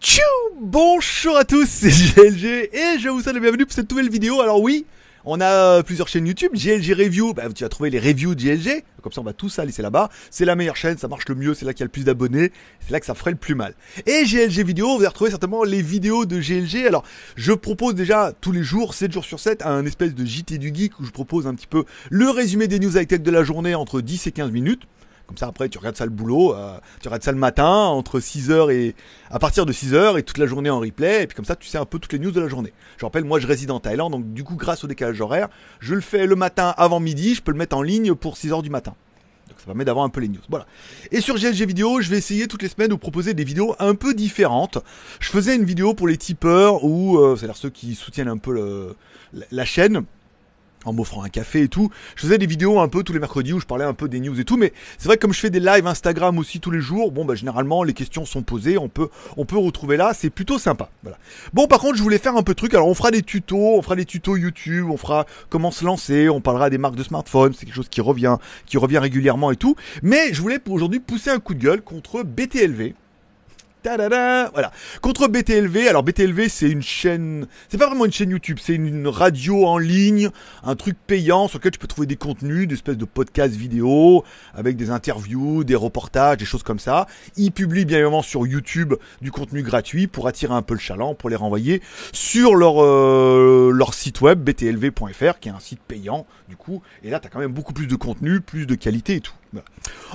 Tchou Bonjour à tous, c'est GLG et je vous souhaite la bienvenue pour cette nouvelle vidéo. Alors oui, on a euh, plusieurs chaînes YouTube, GLG Review, bah, tu vas trouver les reviews de GLG, comme ça on va tout ça laisser là-bas. C'est la meilleure chaîne, ça marche le mieux, c'est là qu'il y a le plus d'abonnés, c'est là que ça ferait le plus mal. Et GLG Vidéo, vous allez retrouver certainement les vidéos de GLG. Alors, je propose déjà tous les jours, 7 jours sur 7, un espèce de JT du Geek où je propose un petit peu le résumé des news high-tech de la journée entre 10 et 15 minutes. Comme ça, après, tu regardes ça le boulot, euh, tu regardes ça le matin, entre 6h et. à partir de 6h et toute la journée en replay, et puis comme ça, tu sais un peu toutes les news de la journée. Je rappelle, moi, je réside en Thaïlande, donc du coup, grâce au décalage horaire, je le fais le matin avant midi, je peux le mettre en ligne pour 6h du matin. Donc ça permet d'avoir un peu les news. Voilà. Et sur GLG Vidéo, je vais essayer toutes les semaines de vous proposer des vidéos un peu différentes. Je faisais une vidéo pour les tipeurs ou, euh, c'est-à-dire ceux qui soutiennent un peu la chaîne en m'offrant un café et tout. Je faisais des vidéos un peu tous les mercredis où je parlais un peu des news et tout, mais c'est vrai que comme je fais des lives Instagram aussi tous les jours, bon bah généralement les questions sont posées, on peut on peut retrouver là, c'est plutôt sympa. Voilà. Bon par contre je voulais faire un peu de truc, alors on fera des tutos, on fera des tutos YouTube, on fera comment se lancer, on parlera des marques de smartphones, c'est quelque chose qui revient, qui revient régulièrement et tout. Mais je voulais pour aujourd'hui pousser un coup de gueule contre BTLV voilà. Contre BTLV, alors BTLV c'est une chaîne, c'est pas vraiment une chaîne YouTube, c'est une radio en ligne, un truc payant sur lequel tu peux trouver des contenus, des espèces de podcasts vidéo, avec des interviews, des reportages, des choses comme ça. Ils publient bien évidemment sur YouTube du contenu gratuit pour attirer un peu le chaland, pour les renvoyer sur leur, euh, leur site web btlv.fr qui est un site payant du coup. Et là t'as quand même beaucoup plus de contenu, plus de qualité et tout.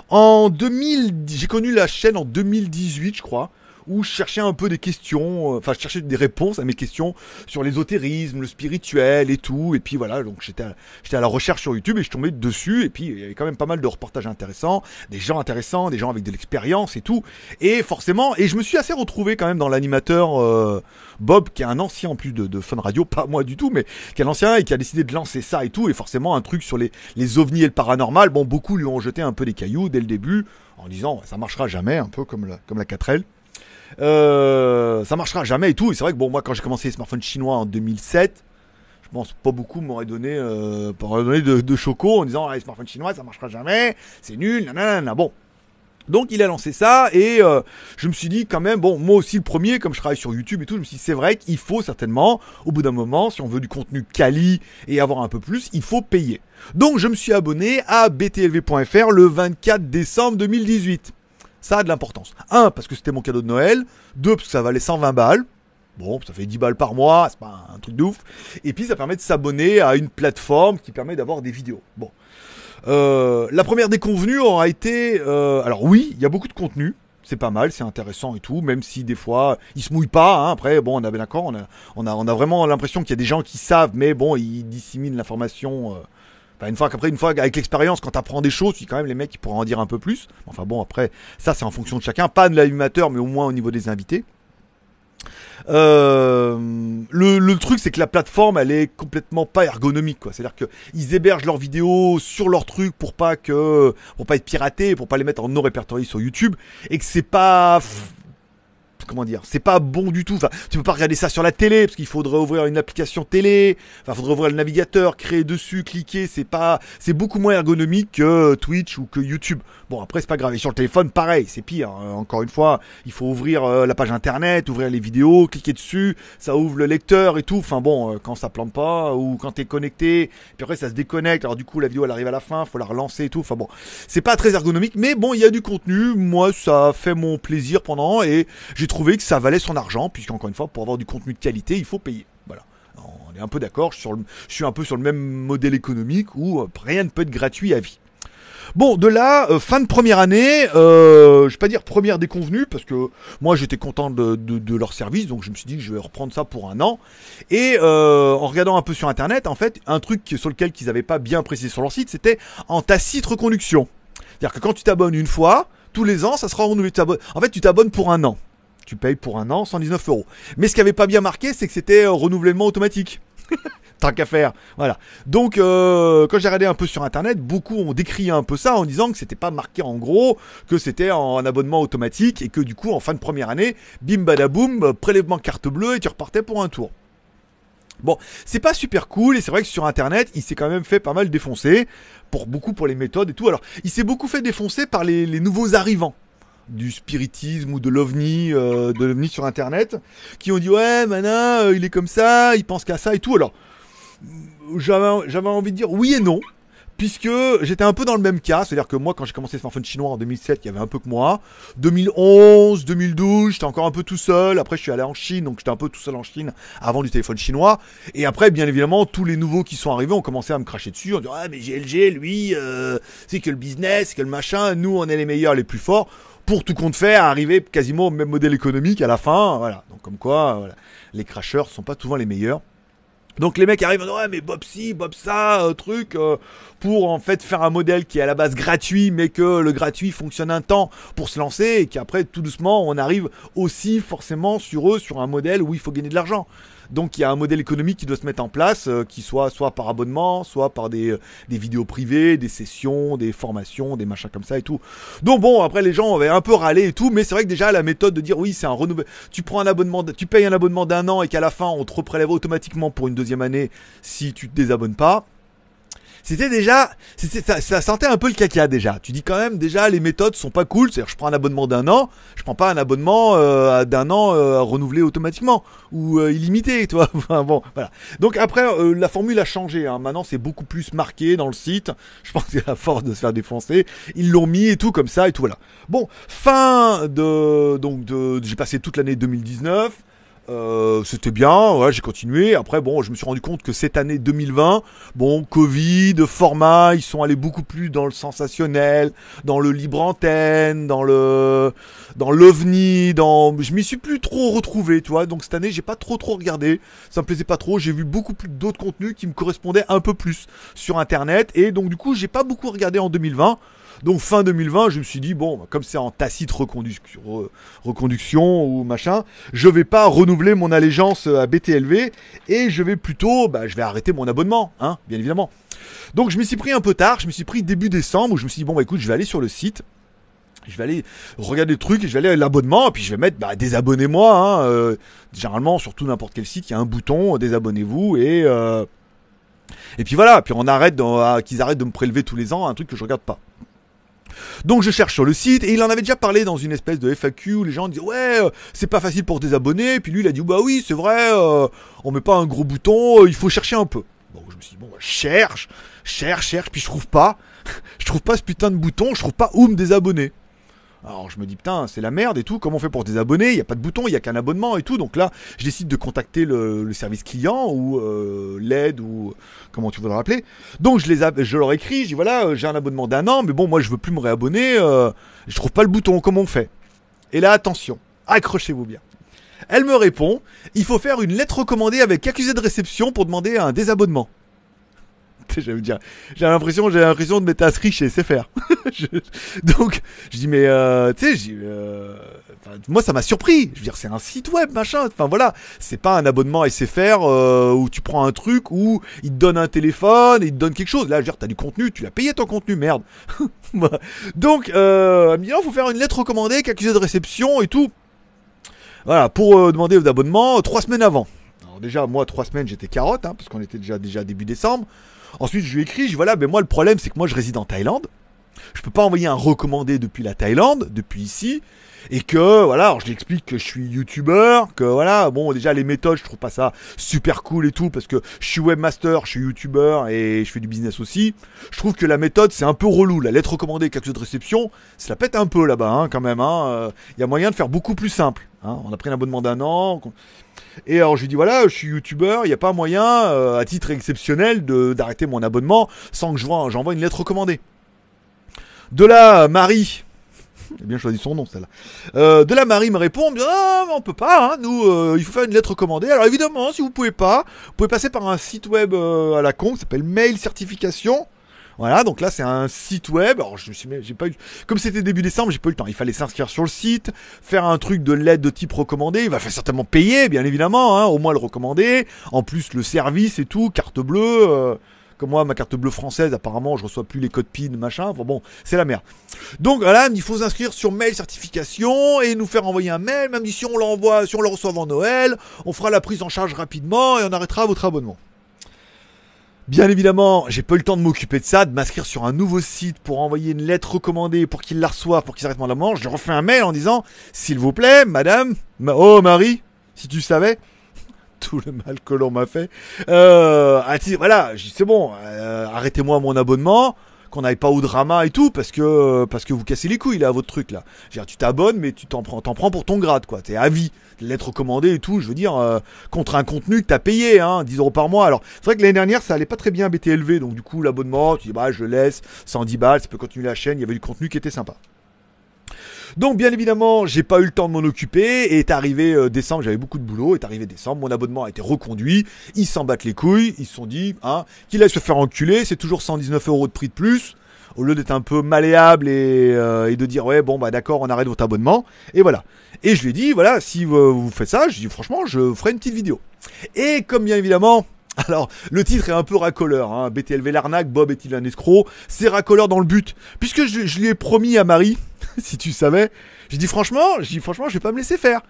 En 2000, j'ai connu la chaîne en 2018, je crois où je cherchais un peu des questions, euh, enfin je cherchais des réponses à mes questions sur l'ésotérisme, le spirituel et tout. Et puis voilà, donc j'étais à, la recherche sur YouTube et je tombais dessus. Et puis il y avait quand même pas mal de reportages intéressants, des gens intéressants, des gens avec de l'expérience et tout. Et forcément, et je me suis assez retrouvé quand même dans l'animateur euh, Bob, qui est un ancien en plus de, de Fun Radio, pas moi du tout, mais qui est un ancien et qui a décidé de lancer ça et tout. Et forcément, un truc sur les, ovnis et le paranormal. Bon, beaucoup lui ont jeté un peu des cailloux dès le début en disant ça marchera jamais, un peu comme la, comme la 4L. Euh, ça marchera jamais et tout. Et c'est vrai que bon, moi, quand j'ai commencé les smartphones chinois en 2007, je pense pas beaucoup m'auraient donné, euh, donné de, de, en disant ah, les smartphones chinois, ça marchera jamais, c'est nul, nanana. Bon, donc il a lancé ça et euh, je me suis dit quand même, bon, moi aussi le premier, comme je travaille sur YouTube et tout, je me suis dit c'est vrai qu'il faut certainement, au bout d'un moment, si on veut du contenu quali et avoir un peu plus, il faut payer. Donc je me suis abonné à btlv.fr le 24 décembre 2018 ça a de l'importance. Un, parce que c'était mon cadeau de Noël. Deux, parce que ça valait 120 balles. Bon, ça fait 10 balles par mois, c'est pas un truc de ouf. Et puis ça permet de s'abonner à une plateforme qui permet d'avoir des vidéos. Bon. Euh, la première déconvenue aura été... Euh, alors oui, il y a beaucoup de contenu. C'est pas mal, c'est intéressant et tout, même si des fois ils se mouillent pas. Hein. Après, bon, on a bien d'accord, on a, on a, vraiment l'impression qu'il y a des gens qui savent, mais bon, ils disséminent l'information. Euh, Enfin, une fois qu'après, une fois avec l'expérience, quand apprends des choses, tu quand même les mecs, ils pourraient en dire un peu plus. Enfin bon, après, ça c'est en fonction de chacun, pas de l'animateur, mais au moins au niveau des invités. Euh, le, le, truc, c'est que la plateforme, elle est complètement pas ergonomique, quoi. C'est-à-dire que ils hébergent leurs vidéos sur leur truc pour pas que, pour pas être piratés, pour pas les mettre en non répertorié sur YouTube, et que c'est pas comment dire, c'est pas bon du tout. Enfin, tu peux pas regarder ça sur la télé parce qu'il faudrait ouvrir une application télé. Enfin, faudrait ouvrir le navigateur, créer dessus, cliquer. C'est pas, c'est beaucoup moins ergonomique que Twitch ou que YouTube. Bon, après c'est pas grave. Et sur le téléphone, pareil, c'est pire. Hein. encore une fois, il faut ouvrir euh, la page internet, ouvrir les vidéos, cliquer dessus, ça ouvre le lecteur et tout. Enfin bon, euh, quand ça plante pas ou quand t'es connecté, puis après ça se déconnecte. Alors du coup, la vidéo elle arrive à la fin, faut la relancer et tout. Enfin bon, c'est pas très ergonomique, mais bon, il y a du contenu. Moi, ça fait mon plaisir pendant et trouvé que ça valait son argent, puisqu'encore une fois, pour avoir du contenu de qualité, il faut payer. Voilà. On est un peu d'accord, je, je suis un peu sur le même modèle économique où euh, rien ne peut être gratuit à vie. Bon, de là, euh, fin de première année, euh, je vais pas dire première déconvenue, parce que moi j'étais content de, leur service, donc je me suis dit que je vais reprendre ça pour un an. Et en regardant un peu sur internet, en fait, un truc sur lequel ils n'avaient pas bien précisé sur leur site, c'était en tacite reconduction. C'est-à-dire que quand tu t'abonnes une fois, tous les ans, ça sera renouvelé. En fait, tu t'abonnes pour un an tu payes pour un an 119 euros. Mais ce qui n'avait pas bien marqué, c'est que c'était euh, renouvellement automatique. Tant qu'à faire, voilà. Donc, euh, quand j'ai regardé un peu sur internet, beaucoup ont décrit un peu ça en disant que c'était pas marqué en gros, que c'était en abonnement automatique et que du coup, en fin de première année, bim badaboum, prélèvement carte bleue et tu repartais pour un tour. Bon, c'est pas super cool et c'est vrai que sur internet, il s'est quand même fait pas mal défoncer pour beaucoup pour les méthodes et tout. Alors, il s'est beaucoup fait défoncer par les nouveaux arrivants du spiritisme ou de l'ovni, euh, de l'ovni sur Internet, qui ont dit ouais, maintenant euh, il est comme ça, il pense qu'à ça et tout. Alors, j'avais, j'avais envie de dire oui et non, puisque j'étais un peu dans le même cas, c'est-à-dire que moi, quand j'ai commencé smartphone chinois en 2007, il y avait un peu que moi. 2011, 2012, j'étais encore un peu tout seul. Après, je suis allé en Chine, donc j'étais un peu tout seul en Chine avant du téléphone chinois. Et après, bien évidemment, tous les nouveaux qui sont arrivés ont commencé à me cracher dessus, en disant ah mais GLG, lui, euh, c'est que le business, c'est que le machin. Nous, on est les meilleurs, les plus forts pour tout compte fait, arriver quasiment au même modèle économique à la fin. Voilà. Donc comme quoi, les crashers sont pas souvent les meilleurs. Donc les mecs arrivent ouais mais Bob ci, Bob ça, euh, truc, euh, pour en fait faire un modèle qui est à la base gratuit mais que le gratuit fonctionne un temps pour se lancer et qu'après tout doucement on arrive aussi forcément sur eux sur un modèle où il faut gagner de l'argent. Donc il y a un modèle économique qui doit se mettre en place, euh, qui soit soit par abonnement, soit par des, des, vidéos privées, des sessions, des formations, des machins comme ça et tout. Donc bon, après les gens avaient un peu râlé et tout, mais c'est vrai que déjà la méthode de dire oui c'est un renouvellement, tu prends un abonnement, tu payes un abonnement d'un an et qu'à la fin on te reprélève automatiquement pour une deuxième deuxième année si tu te désabonnes pas. C'était déjà, ça, sentait un peu le caca déjà. Tu dis quand même déjà les méthodes sont pas cool. C'est-à-dire je prends un abonnement d'un an, je prends pas un abonnement euh, à d'un an euh, à renouveler automatiquement ou euh, illimité, toi. Enfin, bon, voilà. Donc après la formule a changé. Hein. Maintenant c'est beaucoup plus marqué dans le site. Je pense la force de se faire défoncer, ils l'ont mis et tout comme ça et tout voilà. Bon, fin de donc de, j'ai passé toute l'année 2019. Euh, c'était bien, ouais, j'ai continué. Après, bon, je me suis rendu compte que cette année 2020, bon, Covid, format, ils sont allés beaucoup plus dans le sensationnel, dans le libre antenne, dans le, dans l'ovni, dans, je m'y suis plus trop retrouvé, tu vois. Donc cette année, j'ai pas trop trop regardé. Ça me plaisait pas trop. J'ai vu beaucoup plus d'autres contenus qui me correspondaient un peu plus sur Internet. Et donc du coup, j'ai pas beaucoup regardé en 2020. Donc fin 2020, je me suis dit, bon, bah, comme c'est en tacite reconduction, ou machin, je vais pas renouveler mon allégeance euh, à BTLV et je vais plutôt, bah, je vais arrêter mon abonnement, hein, bien évidemment. Donc je me suis pris un peu tard, je me suis pris début décembre où je me suis dit, bon, bah, écoute, je vais aller sur le site. Je vais aller regarder le truc et je vais aller à l'abonnement et puis je vais mettre bah, désabonnez-moi. Hein, euh, généralement, sur tout n'importe quel site, il y a un bouton euh, désabonnez-vous et et puis voilà. Puis on arrête qu'ils arrêtent de me prélever tous les ans un truc que je regarde pas. Donc je cherche sur le site et il en avait déjà parlé dans une espèce de FAQ où les gens disent ouais euh, c'est pas facile pour désabonner. Et puis lui il a dit bah oui c'est vrai, euh, on met pas un gros bouton, euh, il faut chercher un peu. Bon je me suis dit bon je bah, cherche, cherche, cherche puis je trouve pas, je trouve pas ce putain de bouton, je trouve pas où me désabonner. Alors je me dis putain, c'est la merde et tout, comment on fait pour désabonner Il n'y a pas de bouton, il n'y a qu'un abonnement et tout. Donc là, je décide de contacter le, service client ou euh, l'aide ou comment tu veux le rappeler, Donc je les je leur écris, je dis voilà, euh, j'ai un abonnement d'un an, mais bon moi je veux plus me réabonner, euh, je trouve pas le bouton, comment on fait Et là attention, accrochez-vous bien. Elle me répond, il faut faire une lettre recommandée avec accusé de réception pour demander un désabonnement. J'avais dire, j'ai l'impression, j'ai l'impression de m'être inscrit chez SFR. donc, je dis mais euh, tu sais, euh, moi ça m'a surpris. Je veux dire, c'est un site web machin. Enfin voilà, c'est pas un abonnement à SFR euh, où tu prends un truc où ils te donnent un téléphone, ils te donnent quelque chose. Là, je veux t'as du contenu, tu l'as payé ton contenu, merde. donc, euh, oh, faut faire une lettre recommandée, avec accusé de réception et tout. Voilà, pour euh, demander d'abonnement trois semaines avant. Alors déjà, moi, trois semaines, j'étais carotte, hein, parce qu'on était déjà déjà début décembre. Ensuite, je lui écris, je dis voilà, mais ben moi, le problème, c'est que moi, je réside en Thaïlande. Je peux pas envoyer un recommandé depuis la Thaïlande, depuis ici. Et que, voilà, alors je lui explique que je suis youtubeur, que voilà, bon, déjà, les méthodes, je trouve pas ça super cool et tout, parce que je suis webmaster, je suis youtubeur et je fais du business aussi. Je trouve que la méthode, c'est un peu relou. La lettre recommandée, chose de réception, ça pète un peu là-bas, hein, quand même, hein. Euh, il y a moyen de faire beaucoup plus simple. Hein. on a pris un abonnement d'un an. Et alors je lui dis voilà, je suis youtubeur, il n'y a pas moyen, euh, à titre exceptionnel, d'arrêter mon abonnement sans que j'envoie une lettre recommandée. De la Marie, j'ai bien choisi son nom celle-là, euh, de la Marie me répond, bien ah, on peut pas, hein, nous, euh, il faut faire une lettre recommandée. Alors évidemment, si vous pouvez pas, vous pouvez passer par un site web à la con qui s'appelle Mail Certification. Voilà, donc là c'est un site web. Alors je suis, j'ai pas eu, comme c'était début décembre, j'ai pas eu le temps. Il fallait s'inscrire sur le site, faire un truc de l'aide de type recommandé. Il va faire certainement payer, bien évidemment, hein, au moins le recommandé. En plus le service et tout, carte bleue. Euh, comme moi, ma carte bleue française, apparemment, je reçois plus les codes PIN, machin. Enfin bon, c'est la merde. Donc voilà, il faut s'inscrire sur mail certification et nous faire envoyer un mail. Même si on l'envoie, si on le reçoit avant Noël, on fera la prise en charge rapidement et on arrêtera votre abonnement. Bien évidemment, j'ai pas eu le temps de m'occuper de ça, de m'inscrire sur un nouveau site pour envoyer une lettre recommandée pour qu'il la reçoive, pour qu'il s'arrête mon la manche. Je refais un mail en disant S'il vous plaît, madame, oh Marie, si tu savais tout le mal que l'on m'a fait. Euh, voilà, c'est bon, euh, arrêtez-moi mon abonnement qu'on n'aille pas au drama et tout, parce que euh, parce que vous cassez les couilles là à votre truc là. Je veux dire, tu t'abonnes, mais tu t'en prends, t'en prends pour ton grade quoi. T'es à vie, lettre recommandée et tout. Je veux dire euh, contre un contenu que t'as payé, hein, 10 euros par mois. Alors c'est vrai que l'année dernière ça allait pas très bien à BTLV, donc du coup l'abonnement, tu dis bah je laisse, 110 balles, ça peut continuer la chaîne. Il y avait du contenu qui était sympa. Donc bien évidemment, j'ai pas eu le temps de m'en occuper et est arrivé euh, décembre, j'avais beaucoup de boulot, est arrivé décembre, mon abonnement a été reconduit, ils s'en battent les couilles, ils se sont dit hein, qu'il allait se faire enculer, c'est toujours 119 euros de prix de plus. Au lieu d'être un peu malléable euh, et, de dire ouais bon bah d'accord on arrête votre abonnement et voilà et je lui ai dit voilà si vous, euh, faites ça je dis franchement je ferai une petite vidéo et comme bien évidemment alors, le titre est un peu racoleur, hein. BTLV l'arnaque, Bob est-il un escroc C'est racoleur dans le but. Puisque je lui ai promis à Marie, si tu savais. J'ai dit franchement, je dis franchement, je vais pas me laisser faire.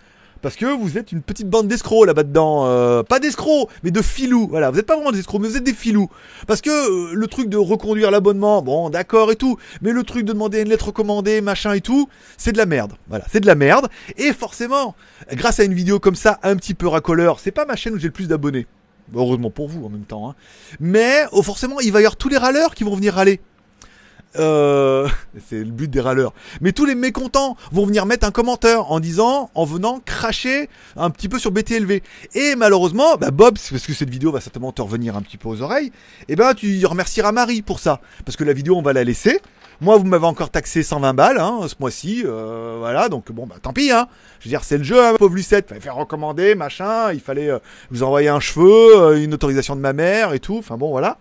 Parce que vous êtes une petite bande d'escrocs là-bas dedans. Euh, pas d'escrocs, mais de filous. Voilà, vous n'êtes pas vraiment des escrocs, mais vous êtes des filous. Parce que euh, le truc de reconduire l'abonnement, bon, d'accord et tout. Mais le truc de demander une lettre commandée, machin et tout, c'est de la merde. Voilà, c'est de la merde. Et forcément, grâce à une vidéo comme ça, un petit peu racoleur, c'est pas ma chaîne où j'ai le plus d'abonnés. Heureusement pour vous en même temps. Hein. Mais oh, forcément, il va y avoir tous les râleurs qui vont venir râler. Euh. c'est le but des râleurs. Mais tous les mécontents vont venir mettre un commentaire en disant, en venant cracher un petit peu sur BTLV. Et malheureusement, bah Bob, parce que cette vidéo va certainement te revenir un petit peu aux oreilles, et eh ben tu remercieras Marie pour ça, parce que la vidéo on va la laisser. Moi, vous m'avez encore taxé 120 balles hein, ce mois-ci. Euh, voilà, donc bon, bah, tant pis. Hein. Je veux dire, c'est le jeu, hein, pauvre Lucette. Fallait faire recommander, machin. Il fallait euh, vous envoyer un cheveu, euh, une autorisation de ma mère et tout. Enfin bon, voilà.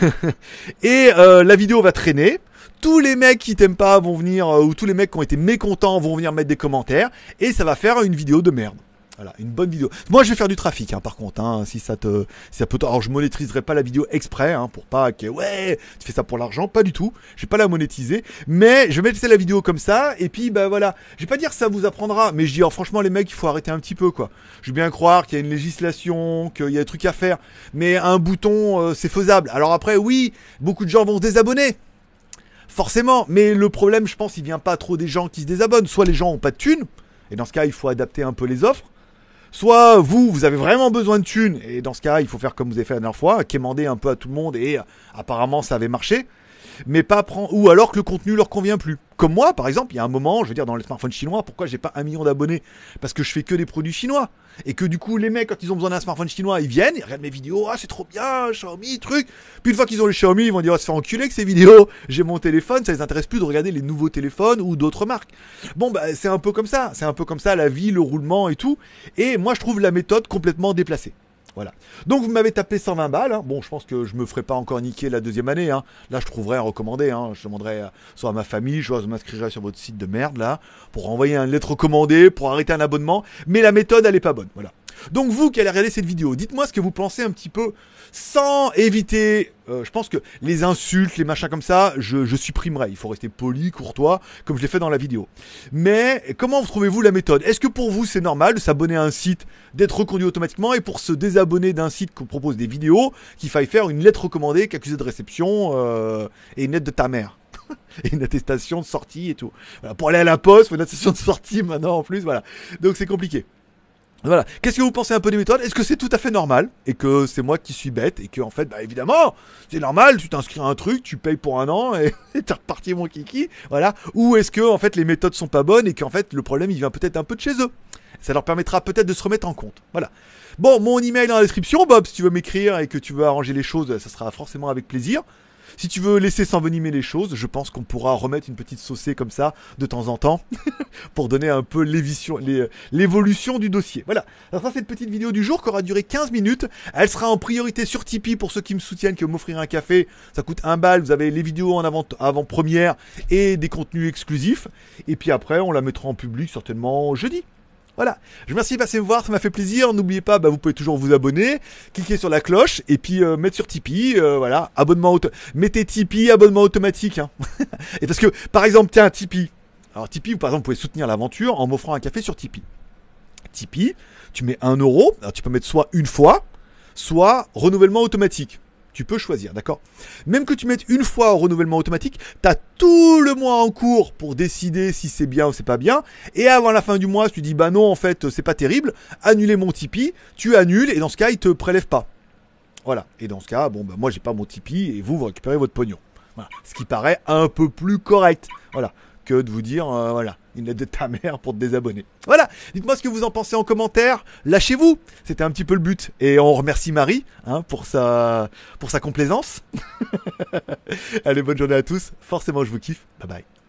et la vidéo va traîner tous les mecs qui t'aiment pas vont venir, ou tous les mecs qui ont été mécontents vont venir mettre des commentaires, et ça va faire une vidéo de merde. Voilà, une bonne vidéo. Moi, je vais faire du trafic, hein, par contre. Hein, si ça te, ça Alors, je monétiserai pas la vidéo exprès, hein, pour pas que ouais, tu fais ça pour l'argent, pas du tout. Je vais pas la monétiser, mais je vais mettre la vidéo comme ça. Et puis, bah voilà. Je vais pas dire que ça vous apprendra, mais je dis, oh, franchement, les mecs, il faut arrêter un petit peu, quoi. Je veux bien croire qu'il y a une législation, qu'il y a des trucs à faire, mais un bouton, euh, c'est faisable. Alors après, oui, beaucoup de gens vont se désabonner forcément. Mais le problème, je pense, il vient pas trop des gens qui se désabonnent. Soit les gens ont pas de thunes, et dans ce cas, il faut adapter un peu les offres. Soit vous, vous avez vraiment besoin de thunes, et dans ce cas, il faut faire comme vous avez fait la dernière fois, quémander un peu à tout le monde, et euh, apparemment ça avait marché mais pas prendre ou alors que le contenu leur convient plus. Comme moi, par exemple, il y a un moment, je veux dire, dans les smartphones chinois, pourquoi j'ai pas un million d'abonnés Parce que je fais que des produits chinois. Et que du coup, les mecs, quand ils ont besoin d'un smartphone chinois, ils viennent, ils regardent mes vidéos, ah, c'est trop bien, Xiaomi, truc. Puis une fois qu'ils ont les Xiaomi, ils vont dire, ah, oh, se faire enculer que ces vidéos, j'ai mon téléphone, ça les intéresse plus de regarder les nouveaux téléphones ou d'autres marques. Bon, bah, c'est un peu comme ça, c'est un peu comme ça la vie, le roulement et tout. Et moi, je trouve la méthode complètement déplacée. Donc vous m'avez tapé 120 balles. Hein. Bon, je pense que je me ferai pas encore niquer la deuxième année. Hein. Là, je trouverai un recommandé. Hein. Je demanderai euh, soit à ma famille, soit je m'inscrirai sur votre site de merde là pour envoyer une lettre recommandée, pour arrêter un abonnement. Mais la méthode, elle est pas bonne. Voilà. Donc vous qui allez regarder cette vidéo, dites-moi ce que vous pensez un petit peu, sans éviter, euh, je pense que les insultes, les machins comme ça, je, supprimerai. Il faut rester poli, courtois, comme je l'ai fait dans la vidéo. Mais comment vous trouvez-vous la méthode Est-ce que pour vous c'est normal de s'abonner à un site, d'être reconduit automatiquement, et pour se désabonner d'un site qu'on propose des vidéos, qu'il faille faire une lettre recommandée, qu'accuser de réception, euh, et une lettre de ta mère et une attestation de sortie et tout. pour aller à la poste, faut une attestation de sortie maintenant en plus, voilà. Donc c'est compliqué. Voilà. Qu'est-ce que vous pensez un peu des méthodes Est-ce que c'est tout à fait normal et que c'est moi qui suis bête et que en fait, bah évidemment, c'est normal. Tu t'inscris à un truc, tu payes pour un an et t'es reparti mon kiki. Voilà. Ou est-ce que en fait les méthodes sont pas bonnes et qu'en fait le problème il vient peut-être un peu de chez eux. Ça leur permettra peut-être de se remettre en compte. Voilà. Bon, mon email dans la description, Bob, si tu veux m'écrire et que tu veux arranger les choses, ça sera forcément avec plaisir. Si tu veux laisser s'envenimer les choses, je pense qu'on pourra remettre une petite saucée comme ça de temps en temps pour donner un peu l'évolution du dossier. Voilà. Alors ça, c'est une petite vidéo du jour qui aura duré 15 minutes. Elle sera en priorité sur Tipeee pour ceux qui me soutiennent, vont m'offrir un café. Ça coûte un bal. Vous avez les vidéos en avant, avant première et des contenus exclusifs. Et puis après, on la mettra en public certainement jeudi. Voilà. Je vous remercie de passer me voir, ça m'a fait plaisir. N'oubliez pas, bah, vous pouvez toujours vous abonner, cliquer sur la cloche et puis euh, mettre sur Tipeee. Euh, voilà, abonnement auto mettez Tipeee, abonnement automatique. Hein. et parce que, par exemple, un Tipeee. Alors Tipeee, par exemple, vous pouvez soutenir l'aventure en m'offrant un café sur Tipeee. Tipeee, tu mets 1€, euro. Alors tu peux mettre soit une fois, soit renouvellement automatique. Tu peux choisir, d'accord Même que tu mettes une fois au renouvellement automatique, tu as tout le mois en cours pour décider si c'est bien ou c'est pas bien. Et avant la fin du mois, si tu dis bah non, en fait, c'est pas terrible, annuler mon Tipeee, tu annules et dans ce cas, il te prélève pas. Voilà. Et dans ce cas, bon, bah moi, j'ai pas mon Tipeee et vous, vous récupérez votre pognon. Voilà. Ce qui paraît un peu plus correct. Voilà. Que de vous dire, euh, voilà une lettre de ta mère pour te désabonner. Voilà, dites-moi ce que vous en pensez en commentaire, lâchez-vous, c'était un petit peu le but. Et on remercie Marie hein, pour, sa, pour sa complaisance. Allez, bonne journée à tous, forcément je vous kiffe, bye bye.